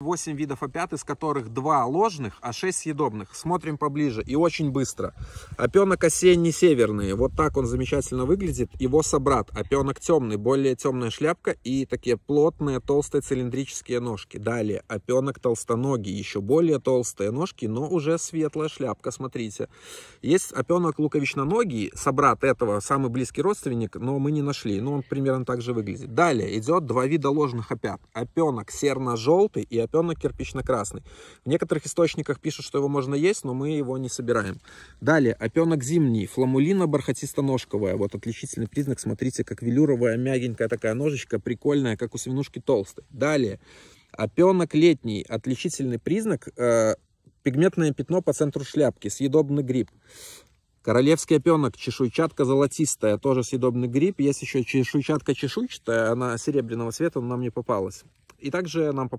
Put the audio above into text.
8 видов опят, из которых 2 ложных, а 6 съедобных. Смотрим поближе и очень быстро. Опенок осенний северный, вот так он замечательно выглядит. Его собрат, опенок темный, более темная шляпка и такие плотные толстые цилиндрические ножки. Далее опенок толстоногий, еще более толстые ножки, но уже светлая шляпка, смотрите. Есть опенок луковичноногий, собрат этого, самый близкий родственник, но мы не нашли, но он примерно так же выглядит. Далее идет два вида ложных опят. Опенок серно-желтый и опенок кирпично-красный. В некоторых источниках пишут, что его можно есть, но мы его не собираем. Далее, опенок зимний, фламулина бархатисто-ножковая. Вот отличительный признак, смотрите, как велюровая, мягенькая такая ножичка, прикольная, как у свинушки толстой. Далее, опенок летний, отличительный признак, э, пигментное пятно по центру шляпки, съедобный гриб. Королевский опенок, чешуйчатка золотистая, тоже съедобный гриб. Есть еще чешуйчатка чешуйчатая, она серебряного цвета, но нам не попалась. И также нам попалась